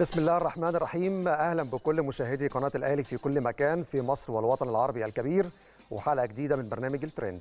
بسم الله الرحمن الرحيم اهلا بكل مشاهدي قناه الاهلي في كل مكان في مصر والوطن العربي الكبير وحلقه جديده من برنامج الترند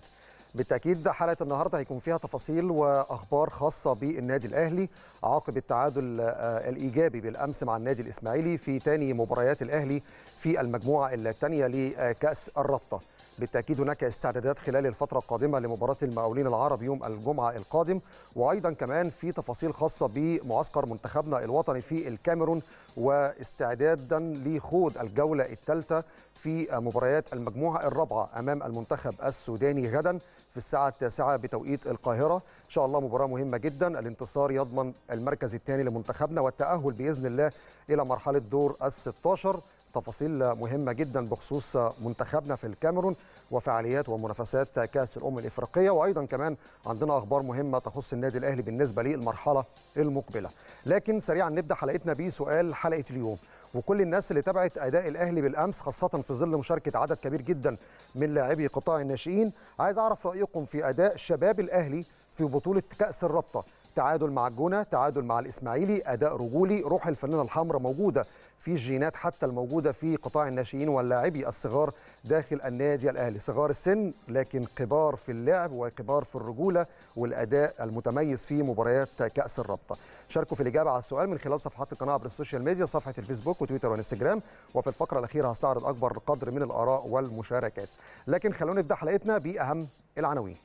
بالتاكيد حلقه النهارده هيكون فيها تفاصيل واخبار خاصه بالنادي الاهلي عقب التعادل آه، الايجابي بالامس مع النادي الاسماعيلي في ثاني مباريات الاهلي في المجموعه الثانيه لكاس الرابطه بالتاكيد هناك استعدادات خلال الفتره القادمه لمباراه المقاولين العرب يوم الجمعه القادم وايضا كمان في تفاصيل خاصه بمعسكر منتخبنا الوطني في الكاميرون واستعدادا لخوض الجولة الثالثة في مباريات المجموعة الرابعة أمام المنتخب السوداني غدا في الساعة التاسعة بتوقيت القاهرة إن شاء الله مباراة مهمة جدا الانتصار يضمن المركز الثاني لمنتخبنا والتأهل بإذن الله إلى مرحلة دور الستاشر تفاصيل مهمة جدا بخصوص منتخبنا في الكاميرون وفعاليات ومنافسات كأس الأمم الإفريقية وأيضا كمان عندنا أخبار مهمة تخص النادي الأهلي بالنسبة للمرحلة المقبلة لكن سريعا نبدأ حلقتنا بسؤال حلقة اليوم وكل الناس اللي تابعت اداء الاهلي بالامس خاصه في ظل مشاركه عدد كبير جدا من لاعبي قطاع الناشئين عايز اعرف رايكم في اداء شباب الاهلي في بطوله كاس الرابطه تعادل مع الجونه تعادل مع الاسماعيلي اداء رجولي روح الفنانة الحمراء موجوده في الجينات حتى الموجوده في قطاع الناشئين واللاعبي الصغار داخل النادي الاهلي صغار السن لكن كبار في اللعب وكبار في الرجوله والاداء المتميز في مباريات كاس الرابطه شاركوا في الاجابه على السؤال من خلال صفحات القناه عبر السوشيال ميديا صفحه الفيسبوك وتويتر وانستجرام وفي الفقره الاخيره هستعرض اكبر قدر من الاراء والمشاركات لكن خلونا نبدا حلقتنا باهم العناوين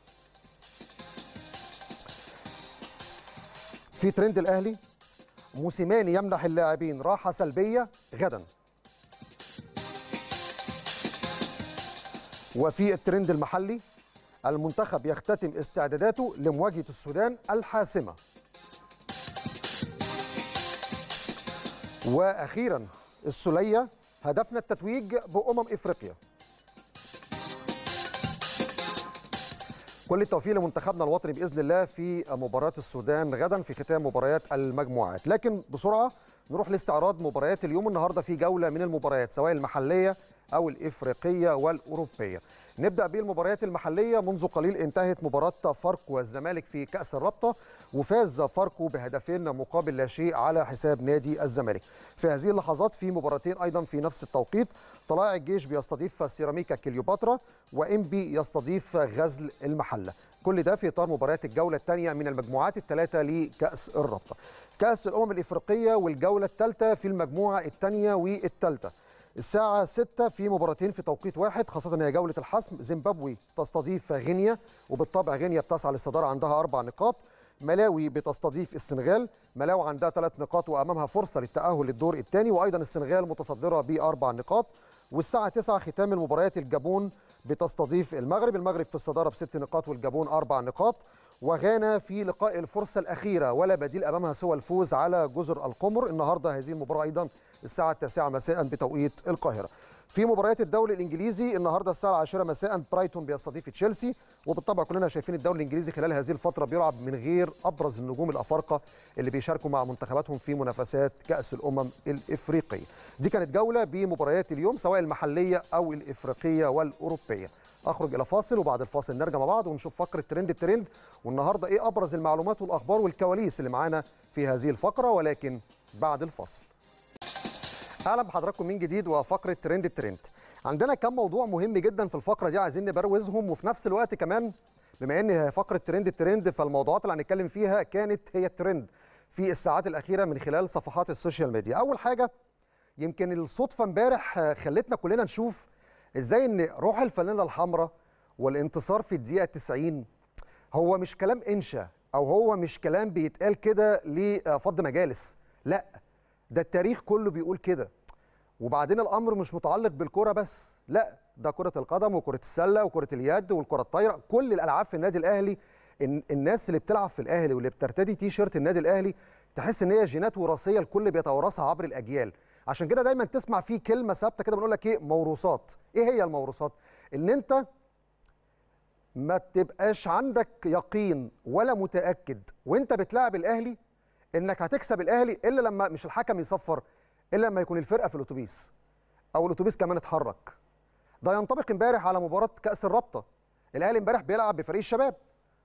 في ترند الاهلي موسيماني يمنح اللاعبين راحة سلبية غدا وفي الترند المحلي المنتخب يختتم استعداداته لمواجهة السودان الحاسمة وأخيرا السلية هدفنا التتويج بأمم إفريقيا كل التوفيق لمنتخبنا الوطني باذن الله في مباراه السودان غدا في ختام مباريات المجموعات لكن بسرعه نروح لاستعراض مباريات اليوم النهارده في جوله من المباريات سواء المحليه او الافريقيه والاوروبيه نبدأ بالمباريات المحلية منذ قليل انتهت مباراة فاركو والزمالك في كأس الرابطة وفاز فاركو بهدفين مقابل لا شيء على حساب نادي الزمالك في هذه اللحظات في مباراتين أيضا في نفس التوقيت طلائع الجيش بيستضيف سيراميكا كليوباترا بي يستضيف غزل المحلة كل ده في إطار مباريات الجولة الثانية من المجموعات الثلاثة لكأس الرابطة كأس الأمم الإفريقية والجولة الثالثة في المجموعة الثانية والثالثة الساعة 6 في مباراتين في توقيت واحد خاصة أن هي جولة الحسم زيمبابوي تستضيف غينيا وبالطبع غينيا بتسعى للصدارة عندها أربع نقاط ملاوي بتستضيف السنغال ملاو عندها ثلاث نقاط وأمامها فرصة للتأهل للدور الثاني وأيضا السنغال متصدرة بأربع نقاط والساعة 9 ختام المباريات الجابون بتستضيف المغرب المغرب في الصدارة بست نقاط والجابون أربع نقاط وغانا في لقاء الفرصة الأخيرة ولا بديل أمامها سوى الفوز على جزر القمر النهاردة هذه المباراة أيضا الساعه التاسعة مساء بتوقيت القاهره في مباريات الدوري الانجليزي النهارده الساعه 10 مساء برايتون بيستضيف تشيلسي وبالطبع كلنا شايفين الدوري الانجليزي خلال هذه الفتره بيلعب من غير ابرز النجوم الافارقه اللي بيشاركوا مع منتخباتهم في منافسات كاس الامم الافريقيه دي كانت جوله بمباريات اليوم سواء المحليه او الافريقيه والاوروبيه اخرج الى فاصل وبعد الفاصل نرجع مع بعض ونشوف فقره ترند الترند والنهارده ايه ابرز المعلومات والاخبار والكواليس اللي معانا في هذه الفقره ولكن بعد الفاصل اهلا بحضراتكم من جديد وفقره ترند الترند عندنا كم موضوع مهم جدا في الفقره دي عايزين نبروزهم وفي نفس الوقت كمان بما ان فقره ترند الترند فالموضوعات اللي هنتكلم فيها كانت هي الترند في الساعات الاخيره من خلال صفحات السوشيال ميديا اول حاجه يمكن الصدفه امبارح خلتنا كلنا نشوف ازاي ان روح الفانيلا الحمراء والانتصار في الدقيقه 90 هو مش كلام انشا او هو مش كلام بيتقال كده لفض مجالس لا ده التاريخ كله بيقول كده وبعدين الامر مش متعلق بالكره بس لا ده كره القدم وكره السله وكره اليد والكره الطايره كل الالعاب في النادي الاهلي الناس اللي بتلعب في الاهلي واللي بترتدي تي شيرت النادي الاهلي تحس ان هي جينات وراثيه الكل بيتوارثها عبر الاجيال عشان كده دايما تسمع في كلمه ثابته كده بنقول لك ايه موروثات ايه هي الموروثات ان انت ما تبقاش عندك يقين ولا متاكد وانت بتلعب الاهلي انك هتكسب الاهلي الا لما مش الحكم يصفر الا لما يكون الفرقه في الاتوبيس او الاتوبيس كمان اتحرك ده ينطبق امبارح على مباراه كاس الرابطه الاهلي امبارح بيلعب بفريق الشباب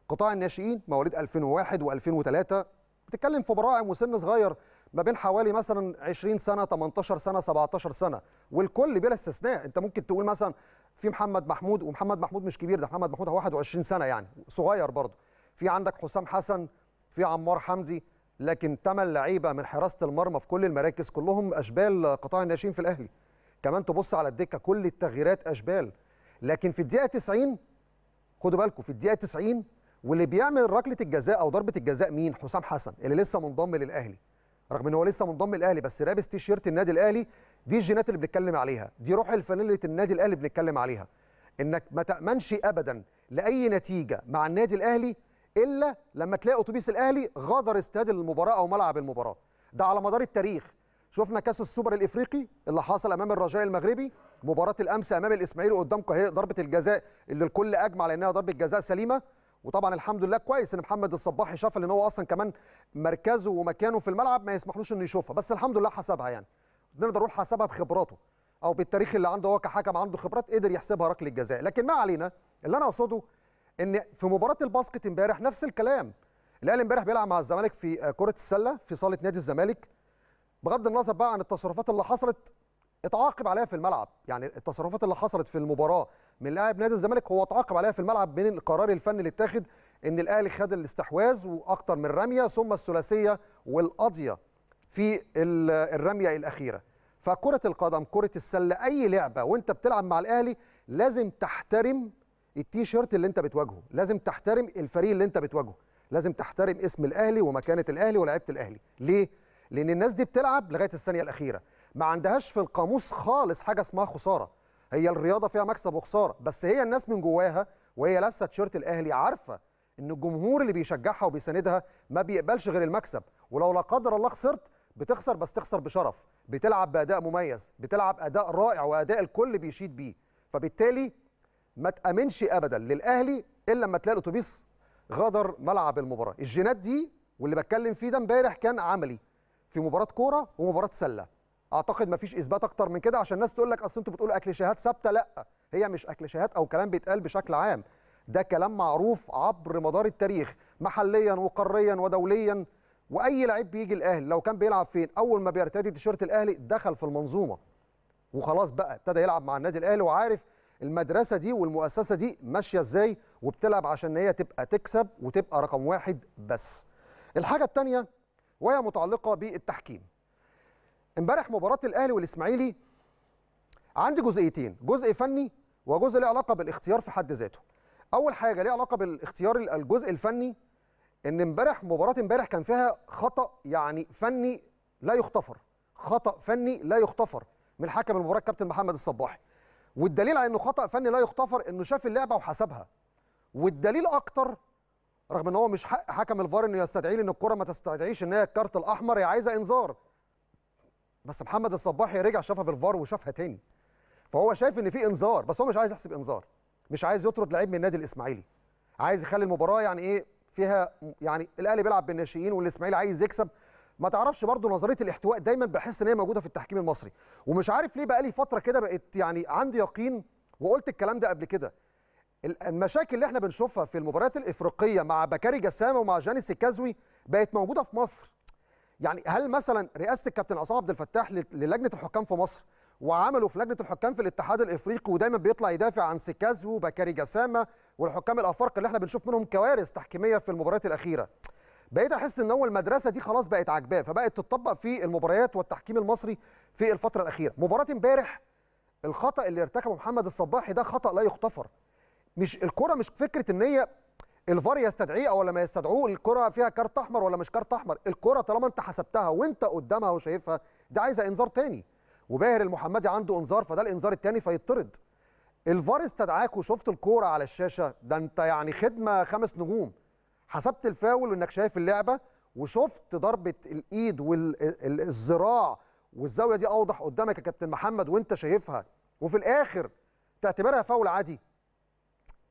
قطاع الناشئين مواليد 2001 و2003 بتتكلم في براعم وسن صغير ما بين حوالي مثلا 20 سنه 18 سنه 17 سنه والكل بلا استثناء انت ممكن تقول مثلا في محمد محمود ومحمد محمود مش كبير ده محمد محمود هو 21 سنه يعني صغير برضه في عندك حسام حسن في عمار حمدي لكن ثمان لعيبه من حراسه المرمى في كل المراكز كلهم اشبال قطاع الناشئين في الاهلي كمان تبص على الدكه كل التغييرات اشبال لكن في الدقيقه 90 خدوا بالكم في الدقيقه 90 واللي بيعمل ركله الجزاء او ضربه الجزاء مين حسام حسن اللي لسه منضم للاهلي رغم ان هو لسه منضم للاهلي بس لابس تيشيرت النادي الاهلي دي الجينات اللي بنتكلم عليها دي روح الفانيله النادي الاهلي بنتكلم عليها انك ما تامنش ابدا لاي نتيجه مع النادي الاهلي الا لما تلاقي اتوبيس الاهلي غادر استاد المباراه او ملعب المباراه ده على مدار التاريخ شفنا كاس السوبر الافريقي اللي حصل امام الرجاء المغربي مباراه الامس امام الاسماعيلي قدام القاهره ضربه الجزاء اللي الكل اجمع على انها ضربه جزاء سليمه وطبعا الحمد لله كويس ان محمد الصباحي شاف ان هو اصلا كمان مركزه ومكانه في الملعب ما يسمحلوش انه يشوفها بس الحمد لله حسبها يعني نقدر نقول حسبها بخبراته او بالتاريخ اللي عنده هو كحكم عنده خبرات قدر يحسبها ركله جزاء لكن ما علينا اللي انا اقصده ان في مباراه الباسكت امبارح نفس الكلام الاهلي امبارح بيلعب مع الزمالك في آه، كره السله في صاله نادي الزمالك بغض النظر بقى عن التصرفات اللي حصلت اتعاقب عليها في الملعب يعني التصرفات اللي حصلت في المباراه من لاعب نادي الزمالك هو اتعاقب عليها في الملعب من القرار الفني اللي اتاخد ان الاهلي خد الاستحواذ واكتر من رميه ثم الثلاثيه والقاضيه في الرميه الاخيره فكره القدم كره السله اي لعبه وانت بتلعب مع الاهلي لازم تحترم التي شيرت اللي انت بتواجهه لازم تحترم الفريق اللي انت بتواجهه لازم تحترم اسم الاهلي ومكانه الاهلي ولاعيبه الاهلي ليه لان الناس دي بتلعب لغايه الثانيه الاخيره ما عندهاش في القاموس خالص حاجه اسمها خساره هي الرياضه فيها مكسب وخساره بس هي الناس من جواها وهي لابسه تيشيرت الاهلي عارفه ان الجمهور اللي بيشجعها وبيساندها ما بيقبلش غير المكسب ولو لا قدر الله خسرت بتخسر بس تخسر بشرف بتلعب باداء مميز بتلعب اداء رائع واداء الكل بيشيد بيه فبالتالي ما تامنش ابدا للاهلي الا لما تلاقي الاتوبيس غادر ملعب المباراه الجينات دي واللي بتكلم فيه ده امبارح كان عملي في مباراه كوره ومباراه سله اعتقد ما فيش اثبات اكتر من كده عشان الناس تقول لك اصل انتوا بتقولوا اكليشيهات ثابته لا هي مش اكليشيهات او كلام بيتقال بشكل عام ده كلام معروف عبر مدار التاريخ محليا وقاريا ودوليا واي لعيب بيجي الاهلي لو كان بيلعب فين اول ما بيرتدي تيشيرت الاهلي دخل في المنظومه وخلاص بقى ابتدى يلعب مع النادي الاهلي وعارف المدرسه دي والمؤسسه دي ماشيه ازاي وبتلعب عشان هي تبقى تكسب وتبقى رقم واحد بس الحاجه الثانيه وهي متعلقه بالتحكيم امبارح مباراه الاهلي والاسماعيلي عندي جزئيتين جزء فني وجزء له علاقه بالاختيار في حد ذاته اول حاجه ليه علاقه بالاختيار الجزء الفني ان امبارح مباراه امبارح كان فيها خطا يعني فني لا يغتفر خطا فني لا يغتفر من حكم المباراه الكابتن محمد الصباحي والدليل على انه خطا فني لا يغتفر انه شاف اللعبه وحسبها والدليل اكتر رغم ان هو مش حق حكم الفار انه يستدعي ان الكره ما تستدعيش ان هي الكارت الاحمر هي عايزه انذار بس محمد الصباحي رجع شافها في الفار وشافها تاني فهو شايف ان في انذار بس هو مش عايز يحسب انذار مش عايز يطرد لعيب من النادي الاسماعيلي عايز يخلي المباراه يعني ايه فيها يعني الاهلي بيلعب بالناشئين والاسماعيلي عايز يكسب ما تعرفش برضو نظريه الاحتواء دايما بحس ان هي موجوده في التحكيم المصري ومش عارف ليه بقالي فتره كده بقت يعني عندي يقين وقلت الكلام ده قبل كده المشاكل اللي احنا بنشوفها في المباريات الافريقيه مع بكاري جسامه ومع جانيس الكازوي بقت موجوده في مصر يعني هل مثلا رئاسه الكابتن عصام عبد الفتاح للجنه الحكام في مصر وعملوا في لجنه الحكام في الاتحاد الافريقي ودايما بيطلع يدافع عن سيكازو وبكاري جسامه والحكام الافارقه اللي احنا بنشوف منهم كوارث تحكيميه في المباريات الاخيره بقيت احس ان هو المدرسه دي خلاص بقت عاجباه فبقت تطبق في المباريات والتحكيم المصري في الفتره الاخيره مباراه امبارح الخطا اللي ارتكبه محمد الصباحي ده خطا لا يغتفر مش الكره مش فكره ان هي الفار يستدعيه او لما يستدعوه الكره فيها كارت احمر ولا مش كارت احمر الكره طالما انت حسبتها وانت قدامها وشايفها ده عايزه انذار تاني وباهر المحمدي عنده انذار فده الانذار التاني فيطرد الفار استدعاك وشفت الكوره على الشاشه ده انت يعني خدمه خمس نجوم حسبت الفاول وانك شايف اللعبه وشفت ضربه الايد والذراع والزاويه دي اوضح قدامك يا كابتن محمد وانت شايفها وفي الاخر تعتبرها فاول عادي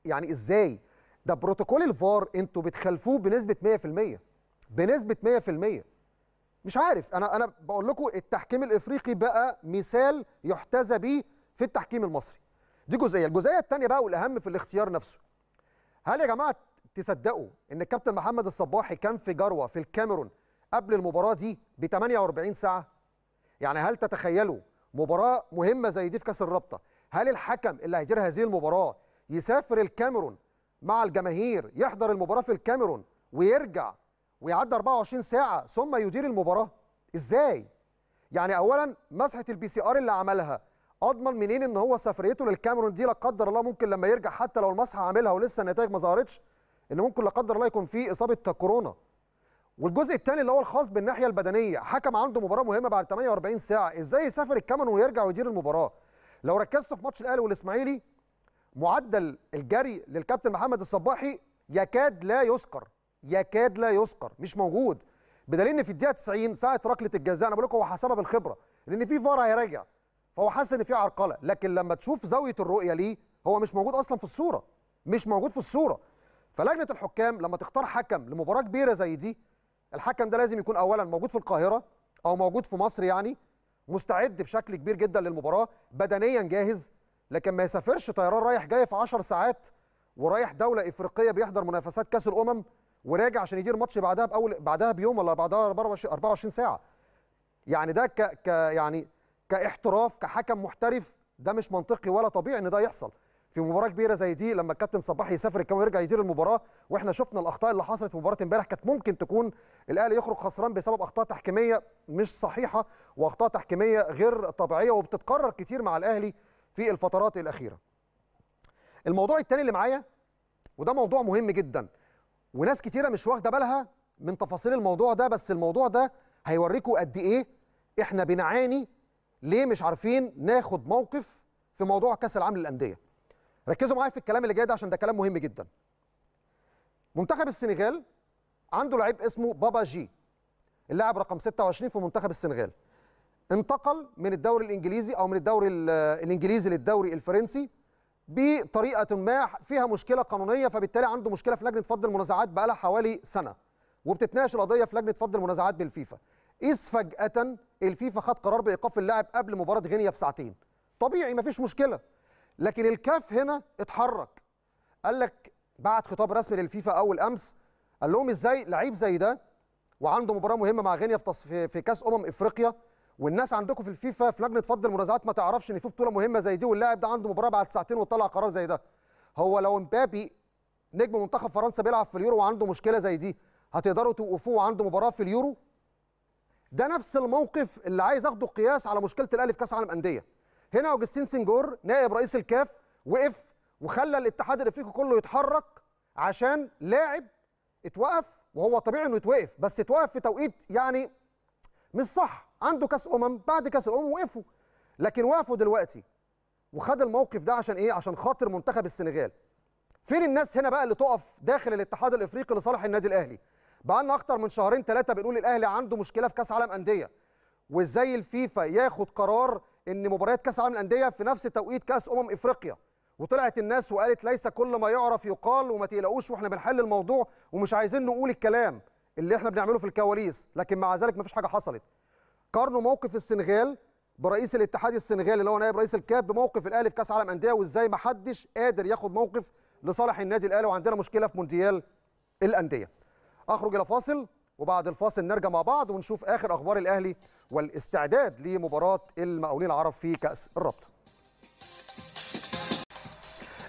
يعني ازاي ده بروتوكول الفار انتوا بتخالفوه بنسبه 100% بنسبه 100% مش عارف انا انا بقول لكم التحكيم الافريقي بقى مثال يحتذى بيه في التحكيم المصري دي جزئيه الجزئيه الثانيه بقى والاهم في الاختيار نفسه هل يا جماعه تصدقوا ان الكابتن محمد الصباحي كان في جروه في الكاميرون قبل المباراه دي ب 48 ساعه يعني هل تتخيلوا مباراه مهمه زي دي في كاس الرابطه هل الحكم اللي هيدير هذه المباراه يسافر الكاميرون مع الجماهير يحضر المباراه في الكاميرون ويرجع ويعدي 24 ساعه ثم يدير المباراه ازاي يعني اولا مسحه البي سي ار اللي عملها اضمن منين ان هو سفريته للكاميرون دي لا قدر الله ممكن لما يرجع حتى لو المسحه عاملها ولسه النتائج ما ظهرتش ان ممكن لا قدر الله يكون في اصابه كورونا والجزء الثاني اللي هو الخاص بالناحيه البدنيه حكم عنده مباراه مهمه بعد 48 ساعه ازاي يسافر الكاميرون ويرجع ويدير المباراه لو ركزتوا في ماتش الاهلي والاسماعيلي معدل الجري للكابتن محمد الصباحي يكاد لا يذكر يكاد لا يذكر مش موجود بدليل ان في الدقيقه 90 ساعه ركله الجزاء انا بقول لكم هو حسبها بالخبره لان في فار هيراجع فهو حاسس ان في عرقله لكن لما تشوف زاويه الرؤيه ليه هو مش موجود اصلا في الصوره مش موجود في الصوره فلجنه الحكام لما تختار حكم لمباراه كبيره زي دي الحكم ده لازم يكون اولا موجود في القاهره او موجود في مصر يعني مستعد بشكل كبير جدا للمباراه بدنيا جاهز لكن ما يسافرش طيران رايح جاي في 10 ساعات ورايح دوله افريقيه بيحضر منافسات كاس الامم وراجع عشان يدير ماتش بعدها باول بعدها بيوم ولا بعدها 24 ساعه يعني ده ك... ك يعني كاحتراف كحكم محترف ده مش منطقي ولا طبيعي ان ده يحصل في مباراه كبيره زي دي لما الكابتن صباح يسافر الكاميرا ويرجع يدير المباراه واحنا شفنا الاخطاء اللي حصلت في مباراه امبارح كانت ممكن تكون الاهلي يخرج خسران بسبب اخطاء تحكيميه مش صحيحه واخطاء تحكيميه غير طبيعيه وبتتكرر كتير مع الاهلي في الفترات الاخيره. الموضوع الثاني اللي معايا وده موضوع مهم جدا وناس كتيره مش واخده بالها من تفاصيل الموضوع ده بس الموضوع ده هيوريكم قد ايه احنا بنعاني ليه مش عارفين ناخد موقف في موضوع كاس العالم للانديه ركزوا معايا في الكلام اللي جاي ده عشان ده كلام مهم جدا منتخب السنغال عنده لعيب اسمه بابا جي اللاعب رقم 26 في منتخب السنغال انتقل من الدوري الانجليزي او من الدوري الانجليزي للدوري الفرنسي بطريقه ما فيها مشكله قانونيه فبالتالي عنده مشكله في لجنه فض المنازعات بقى لها حوالي سنه وبتتناقش القضيه في لجنه فض المنازعات بالفيفا اذ فجاه الفيفا خد قرار بايقاف اللاعب قبل مباراه غينيا بساعتين طبيعي مفيش مشكله لكن الكاف هنا اتحرك قال لك بعت خطاب رسمي للفيفا اول امس قال لهم ازاي لعيب زي ده وعنده مباراه مهمه مع غينيا في, في كاس امم افريقيا والناس عندكم في الفيفا في لجنه فض المنازعات ما تعرفش ان في بطوله مهمه زي دي واللاعب ده عنده مباراه بعد ساعتين وطلع قرار زي ده هو لو امبابي نجم منتخب فرنسا بيلعب في اليورو وعنده مشكله زي دي هتقدروا توقفوه وعنده مباراه في اليورو ده نفس الموقف اللي عايز اخده قياس على مشكله الاهلي في كاس عالم انديه هنا اوجستين سنجور نائب رئيس الكاف وقف وخلى الاتحاد الافريقي كله يتحرك عشان لاعب اتوقف وهو طبيعي انه يتوقف بس اتوقف في توقيت يعني مش صح عنده كاس امم بعد كاس الامم وقفوا لكن وقفوا دلوقتي وخد الموقف ده عشان ايه عشان خاطر منتخب السنغال فين الناس هنا بقى اللي تقف داخل الاتحاد الافريقي لصالح النادي الاهلي بقى لنا اكتر من شهرين ثلاثه بنقول الاهلي عنده مشكله في كاس عالم انديه وازاي الفيفا ياخد قرار ان مباريات كاس العالم الانديه في نفس توقيت كاس امم افريقيا وطلعت الناس وقالت ليس كل ما يعرف يقال وما تقلقوش واحنا بنحل الموضوع ومش عايزين نقول الكلام اللي احنا بنعمله في الكواليس لكن مع ذلك مفيش حاجه حصلت قارنوا موقف السنغال برئيس الاتحاد السنغالي اللي هو نائب رئيس الكاب بموقف الاهلي في كاس عالم انديه وازاي ما حدش قادر ياخد موقف لصالح النادي الاهلي وعندنا مشكله في مونديال الانديه اخرج الى فاصل وبعد الفاصل نرجع مع بعض ونشوف اخر اخبار الاهلي والاستعداد لمباراه المقاولين العرب في كاس الرابطه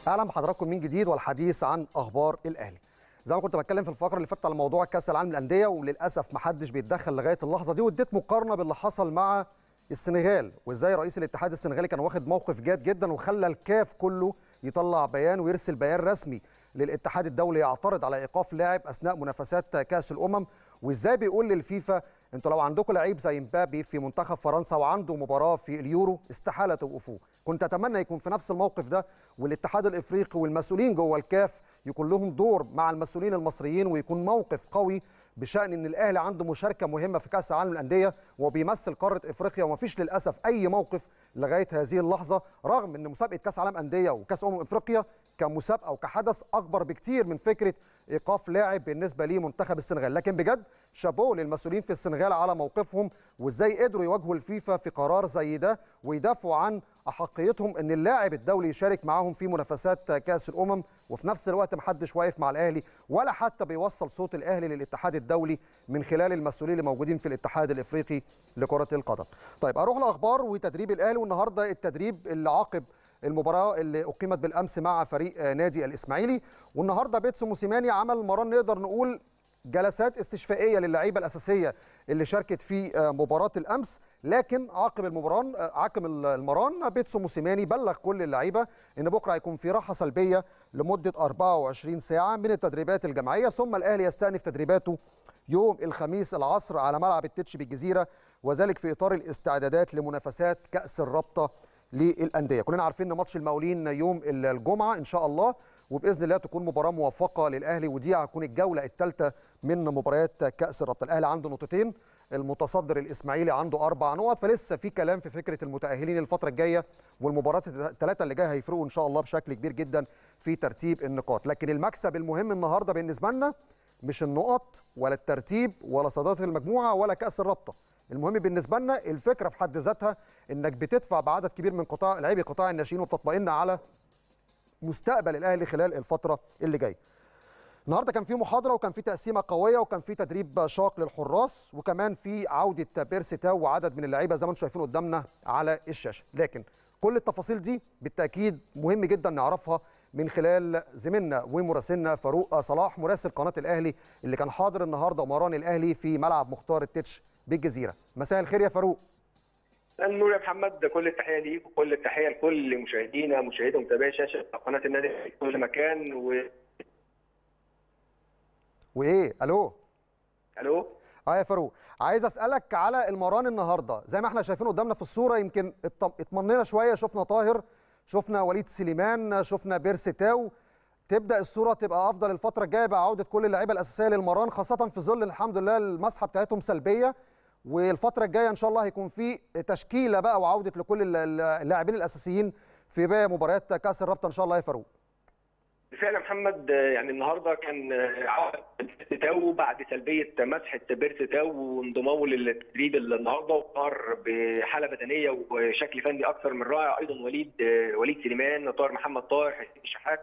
اهلا بحضراتكم من جديد والحديث عن اخبار الاهلي زي ما كنت بتكلم في الفقره اللي فاتت على موضوع كاس العالم للانديه وللاسف ما حدش بيتدخل لغايه اللحظه دي واديت مقارنه باللي حصل مع السنغال وازاي رئيس الاتحاد السنغالي كان واخد موقف جاد جدا وخلى الكاف كله يطلع بيان ويرسل بيان رسمي للاتحاد الدولي يعترض على ايقاف لاعب اثناء منافسات كاس الامم وازاي بيقول للفيفا انتوا لو عندكم لعيب زي مبابي في منتخب فرنسا وعنده مباراه في اليورو استحاله توقفوه كنت اتمنى يكون في نفس الموقف ده والاتحاد الافريقي والمسؤولين جوه الكاف يكون لهم دور مع المسؤولين المصريين ويكون موقف قوي بشان ان الاهلي عنده مشاركه مهمه في كاس العالم الانديه وبيمثل قاره افريقيا ومفيش للاسف اي موقف لغايه هذه اللحظه رغم ان مسابقه كاس عالم انديه وكاس امم افريقيا كمسابقه وكحدث اكبر بكتير من فكره ايقاف لاعب بالنسبه لمنتخب السنغال لكن بجد شابوه للمسؤولين في السنغال على موقفهم وازاي قدروا يواجهوا الفيفا في قرار زي ده ويدافعوا عن احقيتهم ان اللاعب الدولي يشارك معاهم في منافسات كاس الامم وفي نفس الوقت محدش واقف مع الاهلي ولا حتى بيوصل صوت الاهلي للاتحاد الدولي من خلال المسؤولين اللي موجودين في الاتحاد الافريقي لكره القدم. طيب اروح لاخبار وتدريب الاهلي والنهارده التدريب اللي عاقب المباراه اللي اقيمت بالامس مع فريق نادي الاسماعيلي والنهارده بيتسو موسيماني عمل مران نقدر نقول جلسات استشفائيه للعيبه الاساسيه اللي شاركت في مباراه الامس لكن عقب المباران عقب المران بيتسو موسيماني بلغ كل اللعيبه ان بكره هيكون في راحه سلبيه لمده 24 ساعه من التدريبات الجماعيه ثم الاهلي يستأنف تدريباته يوم الخميس العصر على ملعب التتش بالجزيره وذلك في اطار الاستعدادات لمنافسات كاس الرابطه للانديه كلنا عارفين ان ماتش المقاولين يوم الجمعه ان شاء الله وباذن الله تكون مباراه موفقه للاهلي ودي هتكون الجوله الثالثه من مباريات كاس الرابطه الاهلي عنده نقطتين المتصدر الاسماعيلي عنده اربع نقط فلسه في كلام في فكره المتاهلين الفتره الجايه والمباريات الثلاثه اللي جايه هيفرقوا ان شاء الله بشكل كبير جدا في ترتيب النقاط لكن المكسب المهم النهارده بالنسبه لنا مش النقط ولا الترتيب ولا صدارة المجموعة ولا كأس الرابطة المهم بالنسبه لنا الفكره في حد ذاتها انك بتدفع بعدد كبير من قطاع لاعبي قطاع الناشئين وبتطمئن على مستقبل الاهلي خلال الفتره اللي جايه. النهارده كان في محاضره وكان في تقسيمه قويه وكان في تدريب شاق للحراس وكمان في عوده بيرسي تاو وعدد من اللعيبه زي ما انتم شايفين قدامنا على الشاشه، لكن كل التفاصيل دي بالتاكيد مهم جدا نعرفها من خلال زميلنا ومراسلنا فاروق صلاح مراسل قناه الاهلي اللي كان حاضر النهارده ومران الاهلي في ملعب مختار التتش بالجزيره مساء الخير يا فاروق النور يا محمد كل التحيه ليك وكل التحيه لكل مشاهدينا مشاهدي ومتابعي شاشه قناه النادي في كل مكان و وايه الو الو اه يا فاروق عايز اسالك على المران النهارده زي ما احنا شايفين قدامنا في الصوره يمكن اطمننا شويه شفنا طاهر شفنا وليد سليمان شفنا تاو تبدا الصوره تبقى افضل الفتره الجايه بعوده كل اللعيبه الاساسيه للمران خاصه في ظل الحمد لله المسحه بتاعتهم سلبيه والفتره الجايه ان شاء الله هيكون في تشكيله بقى وعوده لكل اللاعبين الاساسيين في باقي مباريات كاس الرابطه ان شاء الله يا فاروق بالفعل محمد يعني النهارده كان تاو بعد سلبيه مسحه تاو وانضمامه للتدريب النهارده وطار بحاله بدنيه وشكل فني اكثر من رائع ايضا وليد وليد سليمان طاهر محمد طاهر حسين الشحات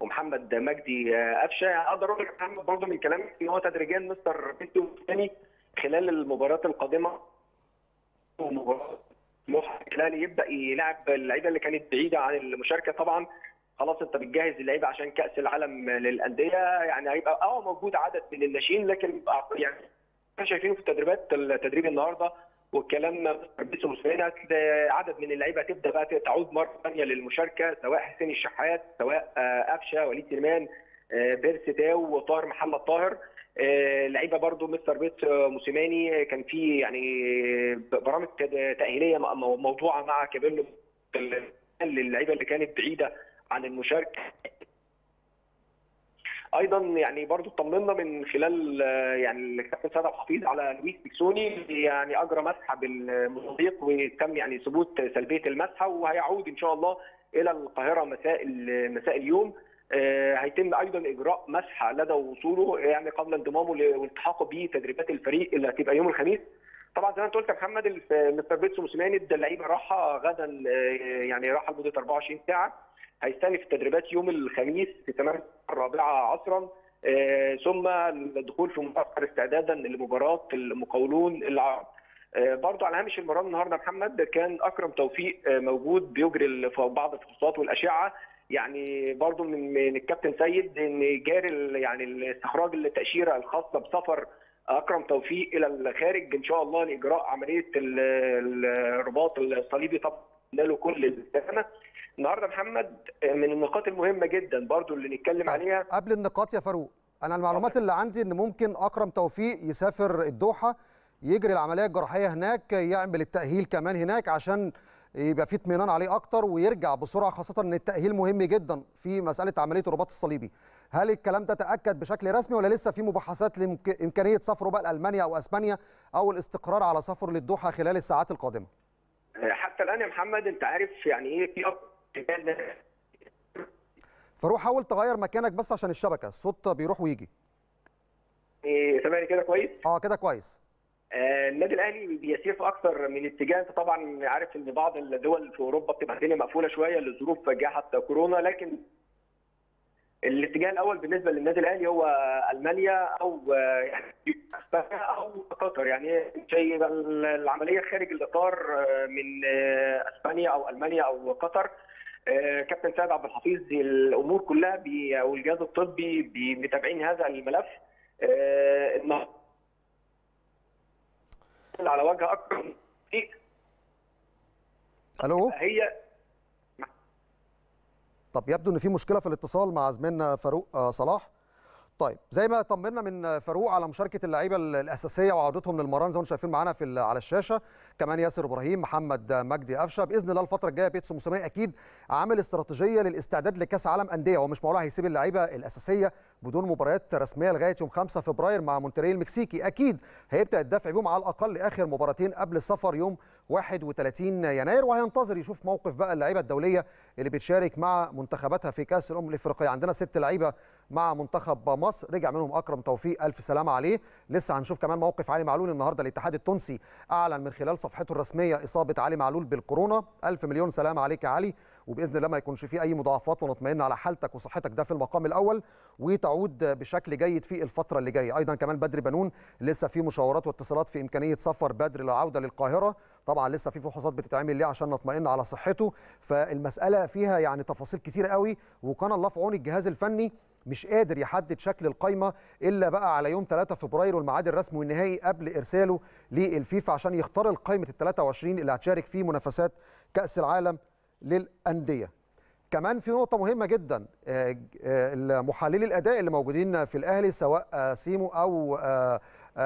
ومحمد مجدي آه، قفشه يعني اقدر اقول محمد برضه من كلامك ان هو تدريجيا مستر بيتو الثاني خلال المباريات القادمه ومباراه الهلال يبدا يلعب اللعيبه اللي كانت بعيده عن المشاركه طبعا خلاص انت بتجهز اللعيبه عشان كاس العالم للانديه يعني هيبقى اه موجود عدد من الناشئين لكن يعني احنا شايفينه في التدريبات التدريب النهارده والكلام مسلمين عدد من اللعيبه تبدا بقى تعود مره ثانيه للمشاركه سواء حسين الشحات سواء آه، قفشه وليد سليمان آه، بيرسي تاو وطاهر محمد طاهر آه، لعيبه برضو مستر بيت آه، موسيماني كان في يعني برامج تاهيليه موضوعه مع كابيلو للعيبه اللي كانت بعيده عن المشاركه ايضا يعني برضو اطمنا من خلال آه، يعني الكابتن سيد عبد الحفيظ على لويس بيكسوني يعني اجرى مسحه بالمضيق وتم يعني ثبوت سلبيه المسحه وهيعود ان شاء الله الى القاهره مساء مساء اليوم آه، هيتم ايضا اجراء مسحه لدى وصوله آه، يعني قبل انضمامه والتحاقه بتدريبات الفريق اللي هتبقى يوم الخميس طبعا زي ما انت قلت يا محمد مستر بيتسو موسيماني ادى اللعيبه راحه غدا آه، يعني راحه لمده 24 ساعه في التدريبات يوم الخميس في تمام الرابعه عصرا ثم الدخول في مباراه استعدادا لمباراه المقاولون العرب برضه على هامش المباراه النهارده محمد كان اكرم توفيق موجود بيجري بعض الفحوصات والاشعه يعني برضو من, من الكابتن سيد ان جاري يعني الاستخراج التاشيره الخاصه بسفر اكرم توفيق الى الخارج ان شاء الله لاجراء عمليه الرباط الصليبي طبعا له كل السنه النهارده محمد من النقاط المهمه جدا برضو اللي نتكلم طيب، عليها قبل النقاط يا فاروق انا المعلومات اللي عندي ان ممكن اكرم توفيق يسافر الدوحه يجري العمليه الجراحيه هناك يعمل التاهيل كمان هناك عشان يبقى في اطمئنان عليه اكتر ويرجع بسرعه خاصه ان التاهيل مهم جدا في مساله عمليه الرباط الصليبي هل الكلام ده تاكد بشكل رسمي ولا لسه في مباحثات لامكانيه سفره بقى لالمانيا او اسبانيا او الاستقرار على سفر للدوحه خلال الساعات القادمه آه، حتى الان يا محمد انت عارف يعني ايه في فروح حاول تغير مكانك بس عشان الشبكه الصوت بيروح ويجي إيه كده كويس اه كده كويس آه، النادي الاهلي بيسير في اكثر من اتجاه انت طبعا عارف ان بعض الدول في اوروبا بتبقى الدنيا مقفوله شويه لظروف جائحه كورونا لكن الاتجاه الاول بالنسبه للنادي الاهلي هو المانيا او آه، او قطر يعني شيء العمليه خارج الاطار آه، من اسبانيا او المانيا او قطر كابتن سيد عبد الحفيظ الامور كلها والجهاز الطبي متابعين هذا الملف النهارده على وجه اكبر الو هي طب يبدو ان في مشكله في الاتصال مع زميلنا فاروق آه، صلاح طيب زي ما طمنا من فاروق على مشاركه اللعيبه الاساسيه وعودتهم للمران زي ما شايفين معانا في على الشاشه كمان ياسر ابراهيم محمد مجدي قفشه باذن الله الفتره الجايه بيتسو موسيماني اكيد عامل استراتيجيه للاستعداد لكاس عالم انديه ومش مش معقول هيسيب اللعيبه الاساسيه بدون مباريات رسميه لغايه يوم 5 فبراير مع مونتري المكسيكي اكيد هيبدا الدفع بيهم على الاقل اخر مباراتين قبل السفر يوم 31 يناير وهينتظر يشوف موقف بقى اللعيبه الدوليه اللي بتشارك مع منتخباتها في كاس الامم الافريقيه عندنا ست لعيبه مع منتخب مصر رجع منهم اكرم توفيق الف سلامه عليه لسه هنشوف كمان موقف علي معلول النهارده الاتحاد التونسي اعلن من خلال صفحته الرسميه اصابه علي معلول بالكورونا الف مليون سلامه عليك يا علي وباذن الله ما يكونش فيه اي مضاعفات ونطمئن على حالتك وصحتك ده في المقام الاول وتعود بشكل جيد في الفتره اللي جايه ايضا كمان بدر بنون لسه في مشاورات واتصالات في امكانيه سفر بدر للعوده للقاهره طبعا لسه في فحوصات بتتعمل ليه عشان نطمئن على صحته فالمساله فيها يعني تفاصيل كثيره قوي وكان الله في عون الجهاز الفني مش قادر يحدد شكل القايمه الا بقى على يوم 3 فبراير والمعاد الرسمي والنهائي قبل ارساله للفيفا عشان يختار القايمه ال 23 اللي هتشارك في منافسات كاس العالم للانديه. كمان في نقطه مهمه جدا آه، آه، محللي الاداء اللي موجودين في الاهلي سواء آه، سيمو او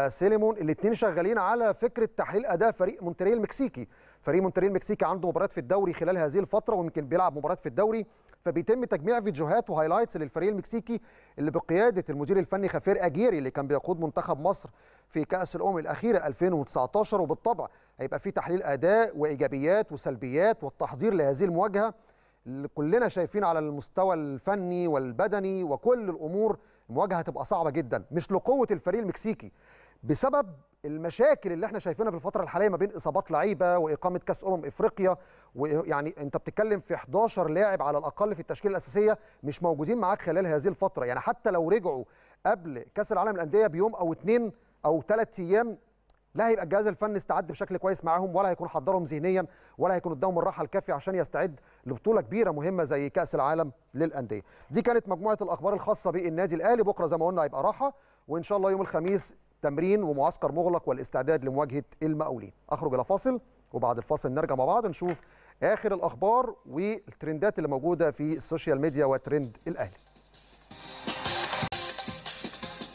سيليمون الاثنين شغالين على فكره تحليل اداء فريق مونتريال المكسيكي فريق مونتريال المكسيكي عنده مباريات في الدوري خلال هذه الفتره ويمكن بيلعب مباريات في الدوري فبيتم تجميع فيديوهات وهايلايتس للفريق المكسيكي اللي بقياده المدير الفني خافير اجيري اللي كان بيقود منتخب مصر في كاس الامم الاخيره 2019 وبالطبع هيبقى في تحليل اداء وايجابيات وسلبيات والتحضير لهذه المواجهه اللي كلنا شايفين على المستوى الفني والبدني وكل الامور المواجهه هتبقى صعبه جدا مش لقوه الفريق المكسيكي بسبب المشاكل اللي احنا شايفينها في الفتره الحاليه ما بين اصابات لعيبه واقامه كاس امم افريقيا ويعني انت بتتكلم في 11 لاعب على الاقل في التشكيله الاساسيه مش موجودين معاك خلال هذه الفتره يعني حتى لو رجعوا قبل كاس العالم للانديه بيوم او اتنين او ثلاث ايام لا هيبقى الجهاز الفني استعد بشكل كويس معاهم ولا هيكون حضرهم ذهنيا ولا هيكون اداهم الراحه الكافيه عشان يستعد لبطوله كبيره مهمه زي كاس العالم للانديه دي كانت مجموعه الاخبار الخاصه بالنادي الاهلي بكره زي ما قلنا هيبقى راحه وان شاء الله يوم الخميس تمرين ومعسكر مغلق والاستعداد لمواجهه المقاولين اخرج الى فاصل وبعد الفاصل نرجع مع بعض نشوف اخر الاخبار والترندات اللي موجوده في السوشيال ميديا وترند الاهلي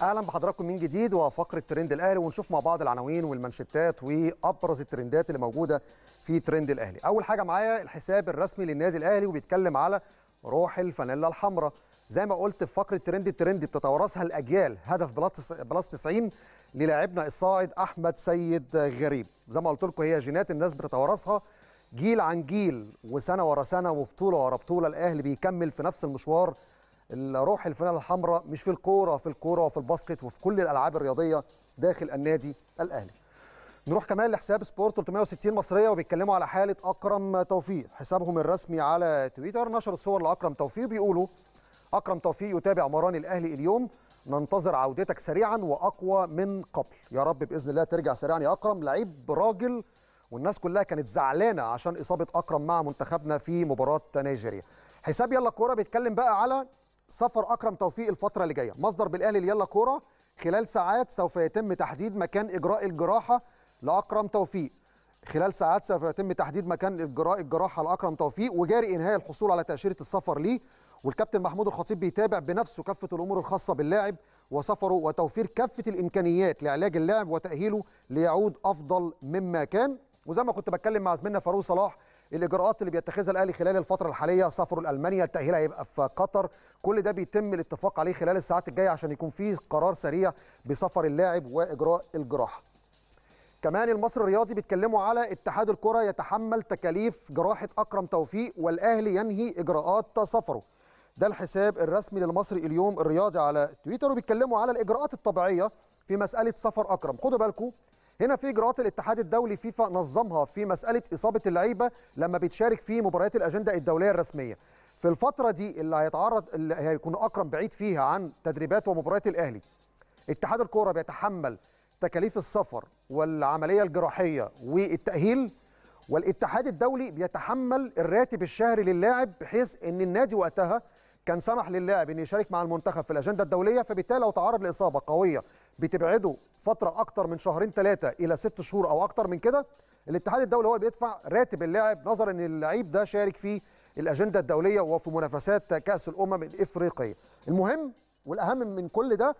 اهلا بحضراتكم من جديد وفقره ترند الاهلي ونشوف مع بعض العناوين والمانشيتات وابرز الترندات اللي موجوده في ترند الاهلي اول حاجه معايا الحساب الرسمي للنادي الاهلي وبيتكلم على روح الفانيلا الحمراء زي ما قلت في فقره ترند الترند بتتوارثها الاجيال هدف بلاس بلس 90 للاعبنا الصاعد احمد سيد غريب زي ما قلت لكم هي جينات الناس بتتوارثها جيل عن جيل وسنه ورا سنه وبطوله ورا بطوله الاهلي بيكمل في نفس المشوار روح الفنانه الحمراء مش في الكوره في الكوره وفي الباسكت وفي كل الالعاب الرياضيه داخل النادي الاهلي نروح كمان لحساب سبورت 360 مصريه وبيتكلموا على حاله اكرم توفيق حسابهم الرسمي على تويتر نشروا صور لاكرم توفيق بيقولوا أكرم توفيق يتابع مران الأهلي اليوم ننتظر عودتك سريعا وأقوى من قبل يا رب بإذن الله ترجع سريعا يا أكرم لعيب راجل والناس كلها كانت زعلانة عشان إصابة أكرم مع منتخبنا في مباراة نيجيريا حساب يلا كورة بيتكلم بقى على سفر أكرم توفيق الفترة اللي جاية مصدر بالأهلي ليلا كورة خلال ساعات سوف يتم تحديد مكان إجراء الجراحة لأكرم توفيق خلال ساعات سوف يتم تحديد مكان إجراء الجراحة لأكرم توفيق وجاري إنهاء الحصول على تأشيرة السفر ليه والكابتن محمود الخطيب بيتابع بنفسه كافه الامور الخاصه باللاعب وسفره وتوفير كافه الامكانيات لعلاج اللاعب وتاهيله ليعود افضل مما كان وزي ما كنت بتكلم مع زميلنا فاروق صلاح الاجراءات اللي بيتخذها الاهلي خلال الفتره الحاليه سفره لالمانيا التاهيل هيبقى في قطر كل ده بيتم الاتفاق عليه خلال الساعات الجايه عشان يكون في قرار سريع بسفر اللاعب واجراء الجراحه كمان المصري الرياضي بيتكلموا على اتحاد الكره يتحمل تكاليف جراحه اكرم توفيق والاهلي ينهي اجراءات سفره ده الحساب الرسمي للمصري اليوم الرياضي على تويتر وبيتكلموا على الاجراءات الطبيعيه في مساله سفر اكرم خدوا بالكم هنا في اجراءات الاتحاد الدولي فيفا نظمها في مساله اصابه اللعيبه لما بتشارك في مباريات الاجنده الدوليه الرسميه في الفتره دي اللي هيتعرض اللي هيكون اكرم بعيد فيها عن تدريبات ومباريات الاهلي اتحاد الكوره بيتحمل تكاليف السفر والعمليه الجراحيه والتاهيل والاتحاد الدولي بيتحمل الراتب الشهري للاعب بحيث ان النادي وقتها كان سمح للاعب ان يشارك مع المنتخب في الاجنده الدوليه فبالتالي لو تعرض لاصابه قويه بتبعده فتره اكتر من شهرين ثلاثه الى ست شهور او اكتر من كده الاتحاد الدولي هو اللي بيدفع راتب اللاعب نظرا ان اللعيب ده شارك في الاجنده الدوليه وفي منافسات كاس الامم الافريقيه المهم والاهم من كل ده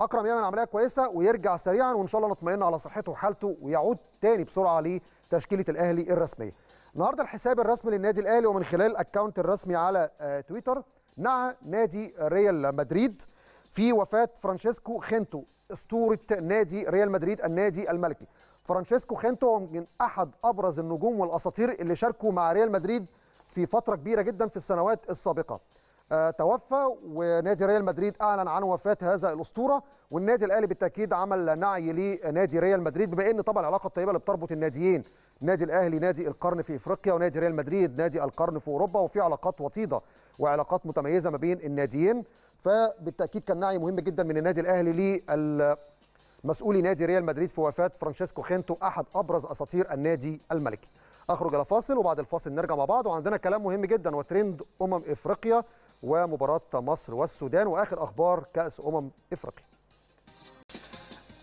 اكرم يعمل عمليه كويسه ويرجع سريعا وان شاء الله نطمئن على صحته وحالته ويعود تاني بسرعه لتشكيله الاهلي الرسميه النهارده الحساب الرسمي للنادي الاهلي ومن خلال الاكونت الرسمي على آه، تويتر مع نادي ريال مدريد في وفاة فرانشيسكو خينتو أسطورة نادي ريال مدريد النادي الملكي فرانشيسكو خينتو من أحد أبرز النجوم والأساطير اللي شاركوا مع ريال مدريد في فترة كبيرة جدا في السنوات السابقة آه، توفى ونادي ريال مدريد اعلن عن وفاه هذا الاسطوره والنادي الاهلي بالتاكيد عمل نعي لنادي ريال مدريد بما ان طبعا العلاقه الطيبه اللي بتربط الناديين نادي الاهلي نادي القرن في افريقيا ونادي ريال مدريد نادي القرن في اوروبا وفي علاقات وطيده وعلاقات متميزه ما بين الناديين فبالتاكيد كان نعي مهم جدا من النادي الاهلي لمسؤولي نادي ريال مدريد في وفاه فرانشيسكو خينتو احد ابرز اساطير النادي الملكي اخرج الى فاصل وبعد الفاصل نرجع مع بعض وعندنا كلام مهم جدا وترند امم افريقيا ومباراه مصر والسودان واخر اخبار كاس امم افريقيا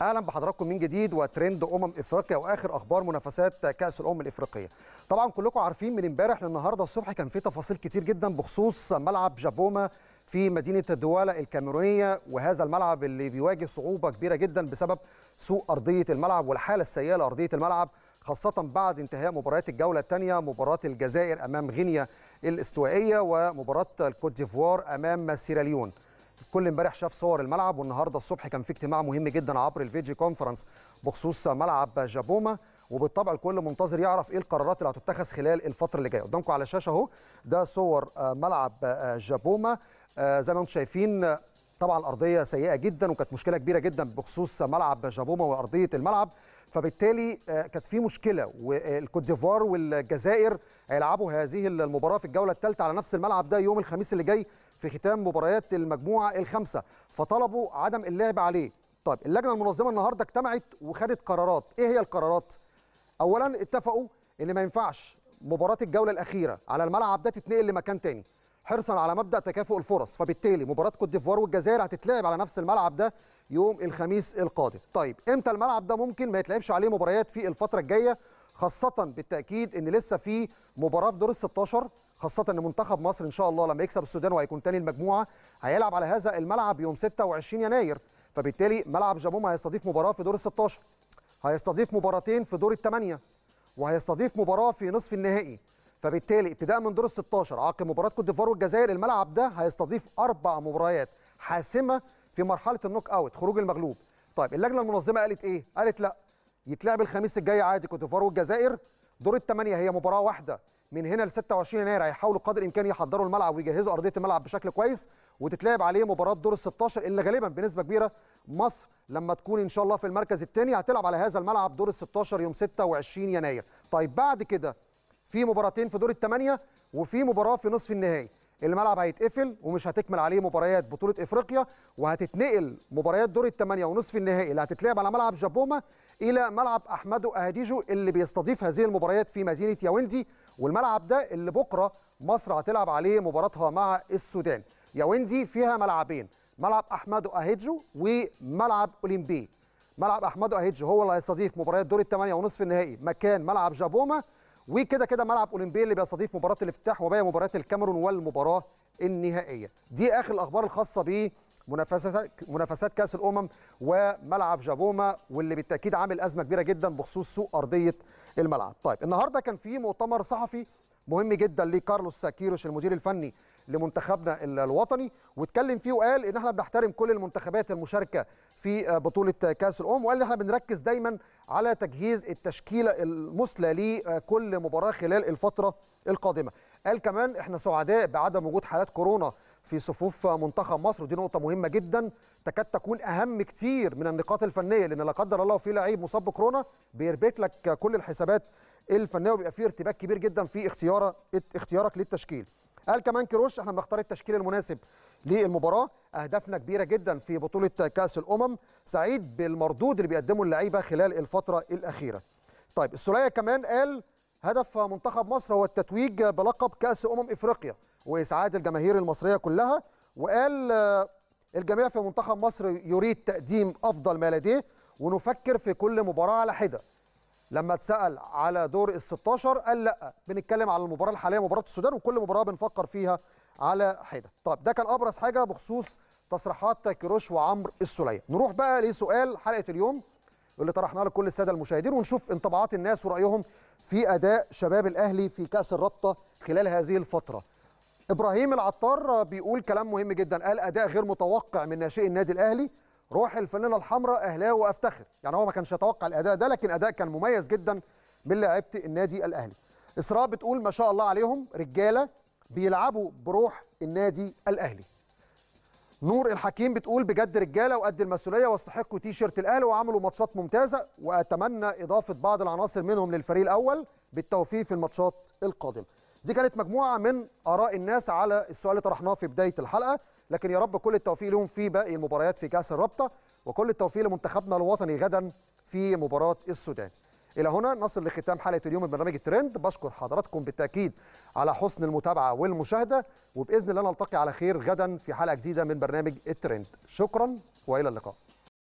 اهلا بحضراتكم من جديد وترند امم افريقيا واخر اخبار منافسات كاس الامم الافريقيه طبعا كلكم عارفين من امبارح للنهارده الصبح كان في تفاصيل كتير جدا بخصوص ملعب جابوما في مدينه الدولة الكاميرونيه وهذا الملعب اللي بيواجه صعوبه كبيره جدا بسبب سوء ارضيه الملعب والحاله السيئه لارضيه الملعب خاصه بعد انتهاء مباريات الجوله الثانيه مباراه الجزائر امام غينيا الاستوائيه ومباراه الكوت ديفوار امام سيراليون الكل امبارح شاف صور الملعب والنهارده الصبح كان في اجتماع مهم جدا عبر الفيديو كونفرنس بخصوص ملعب جابوما وبالطبع الكل منتظر يعرف ايه القرارات اللي هتتخذ خلال الفتره اللي جايه قدامكم على الشاشه اهو ده صور آه، ملعب آه، جابوما آه، زي ما انتم شايفين طبعا الارضيه سيئه جدا وكانت مشكله كبيره جدا بخصوص ملعب جابوما وارضيه الملعب فبالتالي آه، كانت في مشكله والكوت ديفوار والجزائر هيلعبوا هذه المباراه في الجوله الثالثه على نفس الملعب ده يوم الخميس اللي جاي في ختام مباريات المجموعه الخامسه فطلبوا عدم اللعب عليه طيب اللجنه المنظمه النهارده اجتمعت وخدت قرارات ايه هي القرارات اولا اتفقوا ان ما ينفعش مباراه الجوله الاخيره على الملعب ده تتنقل لمكان ثاني حرصا على مبدا تكافؤ الفرص فبالتالي مباراه كوت ديفوار والجزائر هتتلعب على نفس الملعب ده يوم الخميس القادم طيب امتى الملعب ده ممكن ما يتلعبش عليه مباريات في الفتره الجايه خاصه بالتاكيد ان لسه في مباراه في دور ال 16 خاصه ان منتخب مصر ان شاء الله لما يكسب السودان وهيكون تاني المجموعه هيلعب على هذا الملعب يوم 26 يناير فبالتالي ملعب جابوما هيستضيف مباراه في دور ال 16 هيستضيف مباراتين في دور الثمانيه وهيستضيف مباراه في نصف النهائي فبالتالي ابتداء من دور ال 16 عقب مباراه كوت ديفوار والجزائر الملعب ده هيستضيف اربع مباريات حاسمه في مرحله النوك اوت خروج المغلوب طيب اللجنه المنظمه قالت ايه قالت لا يتلعب الخميس الجاي عادي كوت ديفوار والجزائر دور الثمانيه هي مباراه واحده من هنا ل 26 يناير هيحاولوا قدر الامكان يحضروا الملعب ويجهزوا ارضيه الملعب بشكل كويس وتتلعب عليه مباراه دور ال 16 اللي غالبا بنسبه كبيره مصر لما تكون ان شاء الله في المركز الثاني هتلعب على هذا الملعب دور ال 16 يوم 26 يناير طيب بعد كده في مباراتين في دور الثمانيه وفي مباراه في نصف النهائي الملعب هيتقفل ومش هتكمل عليه مباريات بطوله افريقيا وهتتنقل مباريات دور الثمانيه ونصف النهائي اللي هتتلعب على ملعب جابوما الى ملعب احمدو اهاديجو اللي بيستضيف هذه المباريات في مدينه ياوندي والملعب ده اللي بكره مصر هتلعب عليه مباراتها مع السودان ياوندي فيها ملعبين ملعب احمدو اهيدجو وملعب اولمبي ملعب احمدو اهيدجو هو اللي هيستضيف مباريات دور الثمانيه ونصف النهائي مكان ملعب جابوما وكده كده ملعب اولمبي اللي بيستضيف مباراه الافتتاح وباقي مباريات الكاميرون والمباراه النهائيه دي اخر الاخبار الخاصه ب منافسات منافسات كاس الامم وملعب جابوما واللي بالتاكيد عامل ازمه كبيره جدا بخصوص سوء ارضيه الملعب طيب النهارده كان في مؤتمر صحفي مهم جدا لكارلوس ساكيروش المدير الفني لمنتخبنا الوطني واتكلم فيه وقال ان احنا بنحترم كل المنتخبات المشاركه في آه، بطوله آه، كاس الامم وقال ان احنا بنركز دايما على تجهيز التشكيله المثلى لكل مباراه خلال الفتره القادمه قال كمان احنا سعداء بعدم وجود حالات كورونا في صفوف آه، منتخب مصر ودي نقطه مهمه جدا تكاد تكون اهم كتير من النقاط الفنيه لان لا قدر الله في لعيب مصاب بكورونا بيربك لك كل الحسابات الفنيه وبيبقى فيه ارتباك كبير جدا في اختيارك للتشكيل قال كمان كروش احنا بنختار التشكيل المناسب للمباراه اهدافنا كبيره جدا في بطوله كاس الامم سعيد بالمردود اللي بيقدمه اللعيبه خلال الفتره الاخيره طيب السوليه كمان قال هدف منتخب مصر هو التتويج بلقب كاس امم افريقيا واسعاد الجماهير المصريه كلها وقال الجميع في منتخب مصر يريد تقديم افضل ما لديه ونفكر في كل مباراه على حده لما اتسال على دور ال 16 قال لا بنتكلم على المباراه الحاليه مباراه السودان وكل مباراه بنفكر فيها على حده طب ده كان ابرز حاجه بخصوص تصريحات كيروش وعمرو السوليه نروح بقى لسؤال حلقه اليوم اللي طرحناه لكل الساده المشاهدين ونشوف انطباعات الناس ورايهم في اداء شباب الاهلي في كاس الرابطه خلال هذه الفتره ابراهيم العطار بيقول كلام مهم جدا قال اداء غير متوقع من ناشئي النادي الاهلي روح الفنانة الحمراء اهلاوي وافتخر يعني هو ما كانش يتوقع الاداء ده لكن اداء كان مميز جدا من لعيبه النادي الاهلي اسراء بتقول ما شاء الله عليهم رجاله بيلعبوا بروح النادي الاهلي نور الحكيم بتقول بجد رجاله وقد المسؤوليه واستحقوا تي شيرت الاهلي وعملوا ماتشات ممتازه واتمنى اضافه بعض العناصر منهم للفريق الاول بالتوفيق في الماتشات القادمه دي كانت مجموعه من اراء الناس على السؤال اللي طرحناه في بدايه الحلقه لكن يا رب كل التوفيق لهم في باقي المباريات في كاس الرابطه وكل التوفيق لمنتخبنا الوطني غدا في مباراه السودان الى هنا نصل لختام حلقه اليوم من برنامج الترند بشكر حضراتكم بالتاكيد على حسن المتابعه والمشاهده وباذن الله نلتقي على خير غدا في حلقه جديده من برنامج الترند شكرا والى اللقاء